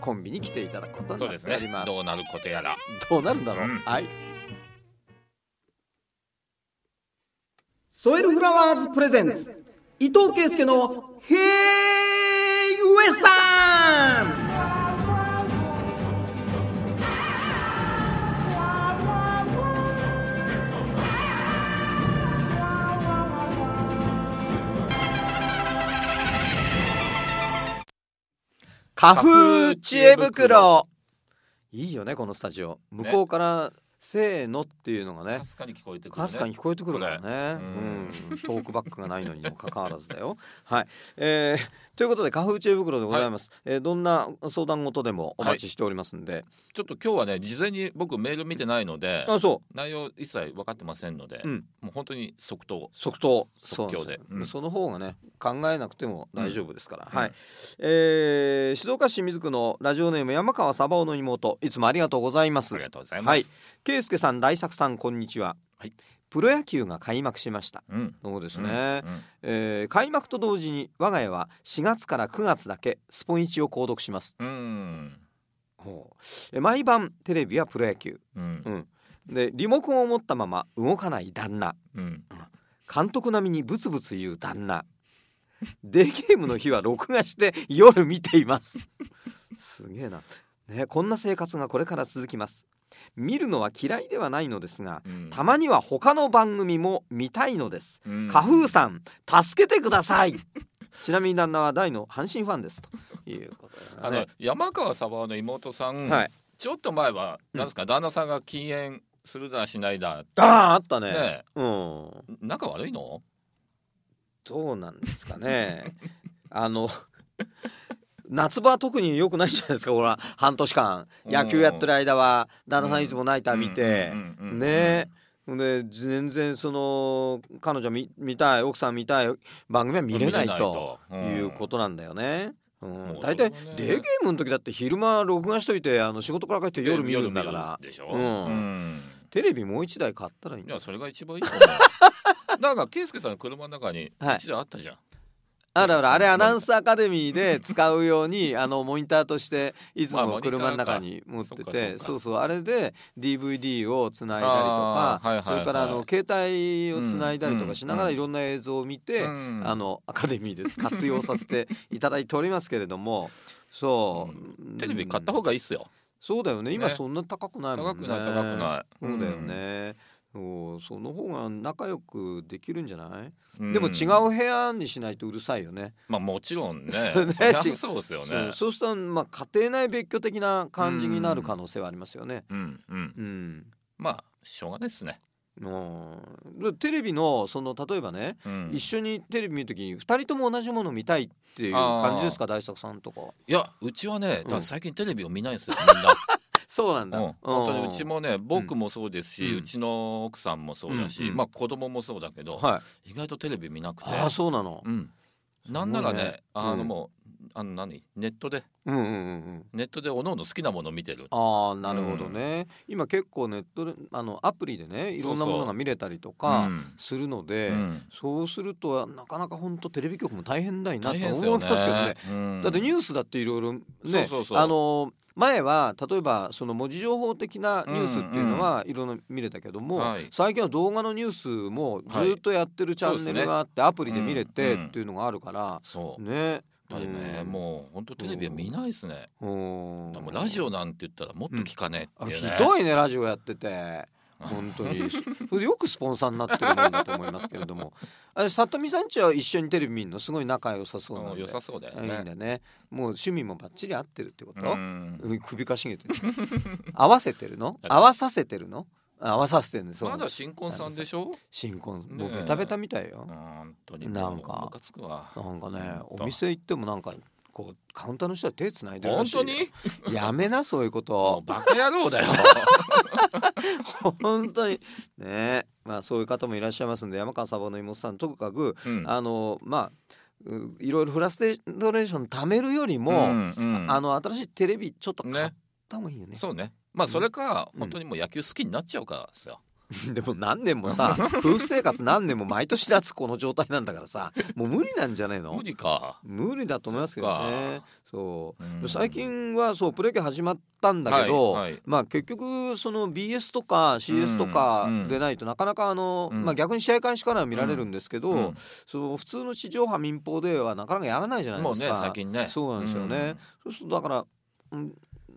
コンビに来ていただくことになります。そうですね、どうなることやらどうなるんだろう、うん、はいソエルフラワーズプレゼンツ伊藤圭介の「ヘイウエスタン」花風知恵袋いいよねこのスタジオ向こうからせーのっていうのがねかすかに聞こえてくる、ね、かすかに聞こえてくるからねうん、トークバックがないのにもかかわらずだよはい、えー、ということで花粉知恵袋でございます、はい、えー、どんな相談事でもお待ちしておりますんで、はい、ちょっと今日はね事前に僕メール見てないのであそう内容一切分かってませんので、うん、もう本当に即答即答即興でそうん、その方がね考えなくても大丈夫ですから、うん、はい、えー、静岡市清水区のラジオネーム山川サバオの妹いつもありがとうございますありがとうございます、はい、圭介さん大作さんこんにちははいプロ野球が開幕しました、うん、そうですね、うんうん、えー、開幕と同時に我が家は4月から9月だけスポンチを購読します、うん、う毎晩テレビはプロ野球、うんでリモコンを持ったまま動かない旦那、うん監督並みにブツブツ言う旦那デーゲームの日は録画して夜見ていますすげえなね、こんな生活がこれから続きます見るのは嫌いではないのですが、うん、たまには他の番組も見たいのです、うん、花風さん助けてください ちなみに旦那は大の阪神ファンですということで、ね、あの山川サバの妹さん、はい、ちょっと前は何ですか、うん、旦那さんが禁煙するだしないだああったね、ね、うん仲悪いのどうなんですかねあの夏場は特に良くないじゃないですか ほら半年間野球やってる間は旦那さんいつもナイター見てねで全然その彼女見見たい奥さん見たい番組は見れないということなんだよね。うん、大体、デーゲームの時だって昼間録画しといてあの仕事から帰って夜見るんだから。でしょ、うん、うん、テレビもう一台買ったらいいんだ。それが一番いいかなう。だ か圭佑さんの車の中に一台あったじゃん。はいあらああれアナウンスアカデミーで使うように あのモニターとしていつも車の中に持ってて、そうそうあれで DVD をつないだりとか、それからあの携帯をつないだりとかしながらいろんな映像を見て、あのアカデミーで活用させていただいておりますけれどもそう、テレビ買った方がいいっすよそうだよね今そんな高くないもんね高くない高くない、そうだよね、うんおその方が仲良くできるんじゃない、うん、でも違う部屋にしないとうるさいよねまあもちろんねね そうですよねそうするとまあ家庭内別居的な感じになる可能性はありますよねうんうん、うん、まあしょうがないですねうテレビのその例えばね、うん、一緒にテレビ見るときに2人とも同じもの見たいっていう感じですか大作さんとかいやうちはね、うん、最近テレビを見ないですよみんなそうなんだ、うん、本当にうちもね僕もそうですし、うん、うちの奥さんもそうだし、うんまあ子供もそうだけど、はい、意外とテレビ見なくてあそうなの、うん、なんならね、ね、あのもう、あの何ネットで、うんうんうんネットでおのの好きなものを見てるああなるほどね、今結構ネットであのアプリでねいろんなものが見れたりとかするのでそう,、するとなかなか本当テレビ局も大変だいなと思いますけどね、ね、だってニュースだっていろいろねあの前は例えばその文字情報的なニュースっていうのはいろいろ見れたけども、最近は動画のニュースもずっとやってるチャンネルがあって、アプリで見れてっていうのがあるから、そうね。だっね、もう本当テレビは見ないですね、もうラジオなんて言ったらもっと聞かねえっていうひどいねラジオやってて本当にそれよくスポンサーになってるもんだと思いますけれども あ里見さんちは一緒にテレビ見るのすごい仲良さそうなので良さそうだよねいいんだねもう趣味もばっちり合ってるってこと首かしげて合わせてるの 合わさせてるの合わさせてるんですまだ新婚さんでしょ新婚もうベタベタみたいよ、本当になんかなんかねお店行ってもなんかこうカウンターの人は手つないでるらしいよ当にやめなそういうこもうとバカ野郎だよ本当にねまあそういう方もいらっしゃいますんで山川サボの妹さんとにかくうんあのまあいろいろフラストレーション貯めるよりも、んうんあの新しいテレビちょっと買っねた方がいいよねそうねまあそれか、うん本当にもう野球好きになっちゃうからですよ でも何年もさ夫婦生活何年も毎年夏この状態なんだからさもう無理なんじゃないの無理か無理だと思いますけどねそう、最近はそうプロ野球始まったんだけど、はいはい、まあ結局その BS とか CS とかでないとなかなかあの、うん、まあ逆に試合開始からは見られるんですけど、うんうん、そう普通の地上波民放ではなかなかやらないじゃないですか。もうね、ね、そうなんですよね。そうするとだからうん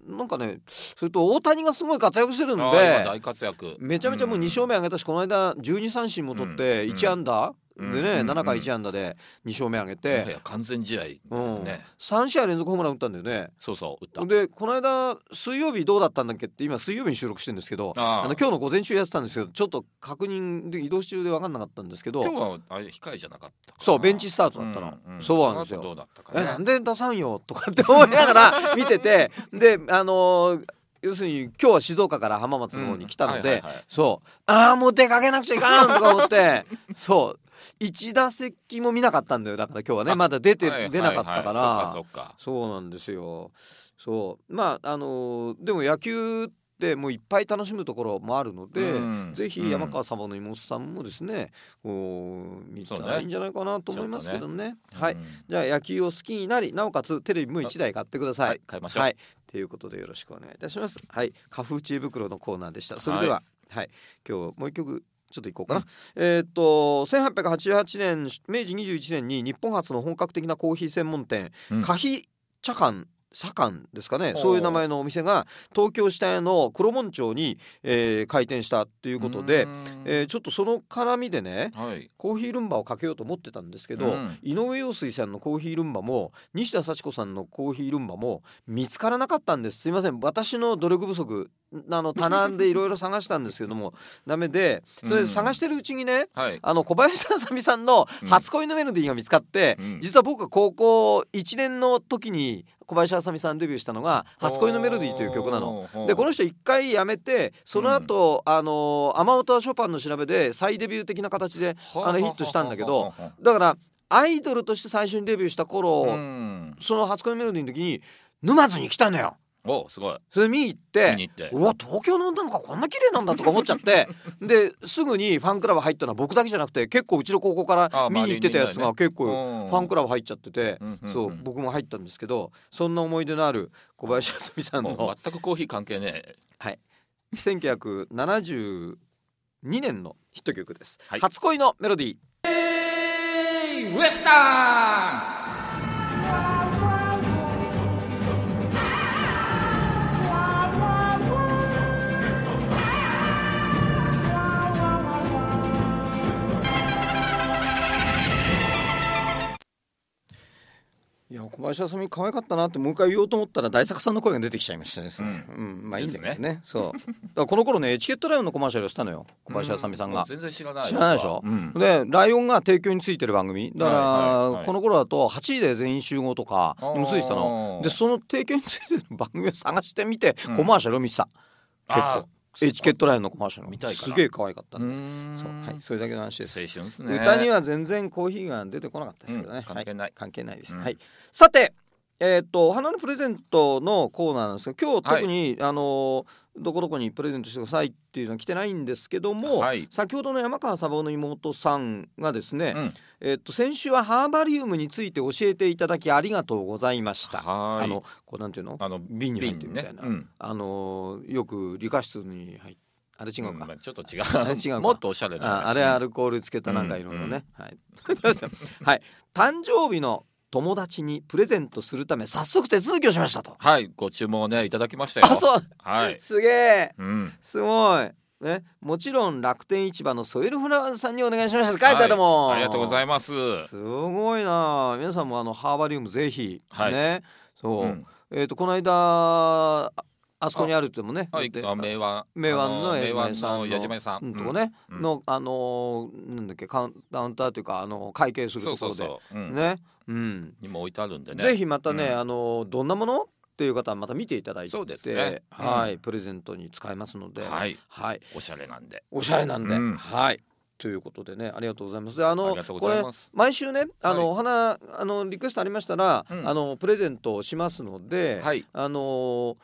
なんかねそれと大谷がすごい活躍してるんで大活躍めちゃめちゃもう2勝目上げたし、この間12三振も取って1安打、でね、うん、7回1安打で2勝目上げて、完全試合、ね、うん、3試合連続ホームラン打ったんだよねそうそう打ったでこの間水曜日どうだったんだっけって今水曜日に収録してるんですけどあの今日の午前中やってたんですけどちょっと確認で移動中で分かんなかったんですけど今日はあれ控えじゃなかったそうベンチスタートだったの、うんうん、そうなんですよどうだったか、ね、えなんで出さんよとかって思いながら見ててであのー要するに今日は静岡から浜松の方に来たので、そうああもう出かけなくちゃいかんとか思って そう1打席も見なかったんだよだから今日はねまだ出て、出なかったから、そうなんですよそうまああのー、でも野球でもういっぱい楽しむところもあるので、うん、ぜひ山川様の妹さんもですね、うん、見たらいいんじゃないかなと思いますけどね、ね、はい、うん、じゃあ野球を好きになりなおかつテレビも1台買ってください。はい、買いましょう、はい、ということでよろしくお願いいたします。はい、花粉知恵袋のコーナーでした。それでは、はい、はい、今日もう一曲ちょっと行こうかな、えー、っと1888年明治21年に日本初の本格的なコーヒー専門店、うん、カヒ茶館左官ですかねそういう名前のお店が東京下屋の黒門町に、えー、開店したということで、えー、ちょっとその絡みでね、はい、コーヒールンバをかけようと思ってたんですけど、うん、井上陽水さんのコーヒールンバも西田幸子さんのコーヒールンバも見つからなかったんですすいません私の努力不足あの 棚でいろいろ探したんですけどもダメでそれで探してるうちにね、うんあの小林さんさみさんの「初恋のメロディー」が見つかって、うん、実は僕は高校1年の時に小林あさみさんデビューしたのが「初恋のメロディー」という曲なの。でこの人一回やめてその後、うん、あの天音はショパンの調べで再デビュー的な形であのヒットしたんだけどだからアイドルとして最初にデビューした頃、うん、その初恋メロディーの時に沼津に来たのよ。おすごいそれ見に行ってうわ東京の女の子こんな綺麗なんだとか思っちゃって ですぐにファンクラブ入ったのは僕だけじゃなくて結構うちの高校から見に行ってたやつが結構ファンクラブ入っちゃってて、そう僕も入ったんですけどそんな思い出のある小林麻美さんの全くコーヒー関係ねえはい1972年のヒット曲です、はい、初恋のメロディー「ウエスターいや小林あさみ可愛かったなってもう一回言おうと思ったら大作さんの声が出てきちゃいましたですね、うん、うん、まあいいんだけどね、ね、そうこの頃ねチケットライオンのコマーシャルをしたのよ小林あさみさんが、うん、全然知らない知らないでしょ、うん、でライオンが提供についてる番組だから、この頃だと8位で全員集合とかにもついてたのでその提供についてる番組を探してみてコマーシャルを見てた、結構エチケットラインのコマーシャルみたいすげえ可愛かったんでそう、はい、それだけの話です青春すね歌には全然コーヒーが出てこなかったですけどね、うん、関係ない、はい、関係ないです、うん、はいさてえっ、ー、とお花のプレゼントのコーナーなんですが今日特に、はい、あのーどこどこにプレゼントしてくださいっていうのは来てないんですけども、はい、先ほどの山川サバの妹さんがですね、うん、えっと先週はハーバリウムについて教えていただきありがとうございました。あのこうなんていうの？あの瓶に入ってるみたいな、ねうん、あのよく理科室に入ってあれ違うか、うん、ちょっと違う違うもっとおしゃれな、ね、あれアルコールつけたなんかいろいろね、はい はい誕生日の友達にプレゼントするため早速手続きをしましたとはいご注文をねいただきましたよあそう、はい、すげえ、うん、すごいね、もちろん楽天市場のソイルフラワーズさんにお願いしました書いてあるもん、はい、ありがとうございますすごいな皆さんもあのハーバリウムぜひ、はい、ねそう、うん、えっ、ー、とこの間あそこにあるってもねはい名和名和の矢島屋さんうん、とこね、のあのなんだっけカウンターというかあの会計するところでねうんにも置いてあるんでねぜひまたね、あのどんなものという方はまた見ていただいてそうです、ねはい、プレゼントに使えますので、はいはい、おしゃれなんでおしゃれなんで、はいということでねありがとうございますあのこれ毎週ねあの、お花あのリクエストありましたら、あのプレゼントしますので、はい、あのー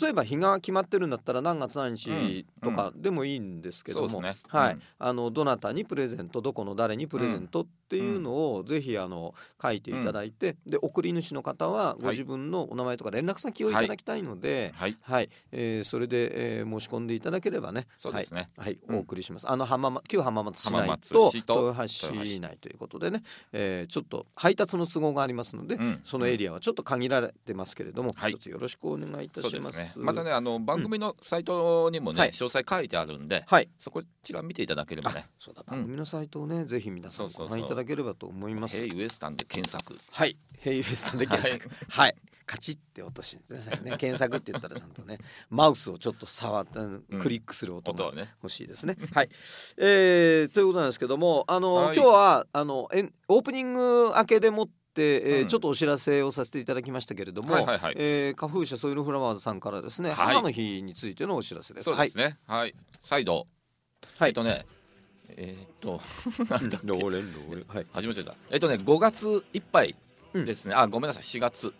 例えば日が決まってるんだったら何月何日とかでもいいんですけども、うんうんね、はい、あのどなたにプレゼントどこの誰にプレゼントっていうのをぜひあの書いていただいて、で送り主の方はご自分のお名前とか連絡先をいただきたいので、はい、はいはい、えー、それで、えー、申し込んでいただければね、ね、はい、はい、お送りします。あの浜松旧浜松市内と豊橋市内ということでね、えー、ちょっと配達の都合がありますので、そのエリアはちょっと限られてますけれども、一つよろしくお願いいたします。ますねまたねあの番組のサイトにもね、詳細書いてあるんで、そこちら見ていただければねそうだ番組のサイトをね、ぜひ皆さんご覧いただければと思います「ヘイウエスタン」で検索はい「ヘイウエスタン」で検索はい、カチって落としてくださいね 検索って言ったらちゃんとねマウスをちょっと触ったクリックする音が欲しいですね。はい、えー、ということなんですけどもあの、今日はあのオープニング明けでもってて、えーちょっとお知らせをさせていただきましたけれども、はえ花粉社ソイルフラワーズさんからですね、はい母の日についてのお知らせです。そうですね。はい。再度。はえっい。とね、えーっと なんだっけ。レンローレン。はい。初めてだ。えっとね、5月いっぱいですね。あ、ごめんなさい、4月。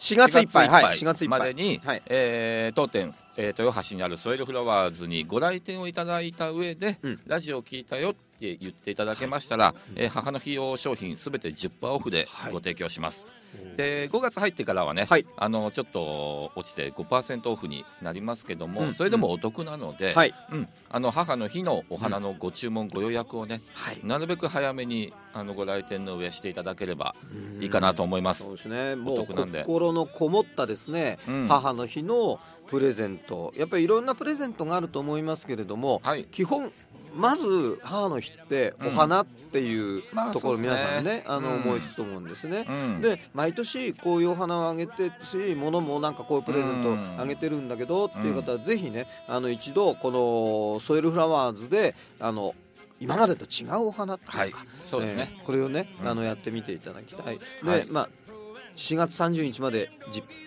4月いっぱいい月いっぱいまでに、はいえー、当店、えー、豊橋にあるソイルフラワーズにご来店をいただいた上で、うん、ラジオ聞いたよって言っていただけましたら、はい、えー、母の日用商品すべて10%オフでご提供します。はいで5月入ってからはね、はい、あのちょっと落ちて5%オフになりますけども、うん、それでもお得なので、はいうん、あの母の日のお花のご注文、うん、ご予約をね、はい、なるべく早めにあのご来店の上していただければいいかなと思います。そうですね、もう心のこもったですね、母の日のプレゼントやっぱりいろんなプレゼントがあると思いますけれども、はい、基本まず母の日ってお花っていうところ皆さんね,、あ、の思いつつと思うんですね、で毎年こういうお花をあげてしものもなんかこういうプレゼントあげてるんだけどっていう方はぜひねあの一度このソイルフラワーズであの今までと違うお花っていうか、そうですね、これをね、あのやってみていただきたい、はい、まあ、4月30日まで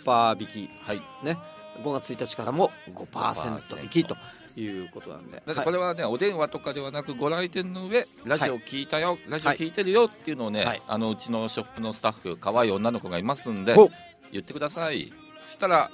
10%引き、はい、ね5月1日からも5%引きということなんで、だこれはね、お電話とかではなくご来店の上ラジオ聞いたよ、はい、ラジオ聞いてるよっていうのをね、はい、あのうちのショップのスタッフ可愛い女の子がいますんで言ってくださいしたら、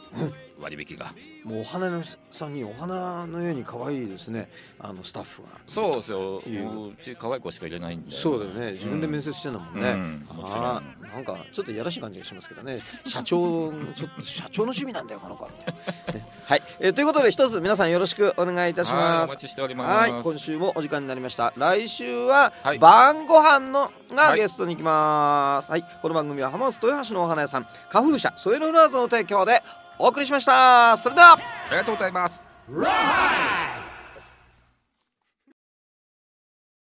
割引がもうお花のさんにお花のように可愛いですねあのスタッフがそうですようち可愛い子しか入れないんでそうだよね自分で面接してんだもんね、うん、あなんかちょっといやらしい感じがしますけどね社長ちょっと 社長の趣味なんだよこの子みたいな、ね、はい、えー、ということで一つ皆さんよろしくお願いいたしますお待ちしておりますはい今週もお時間になりました来週は、晩ご飯のがゲストに行きます、はい、はい、この番組は浜松豊橋のお花屋さん花風社ソイルフラーズの提供でお送りしましたそれではありがとうございます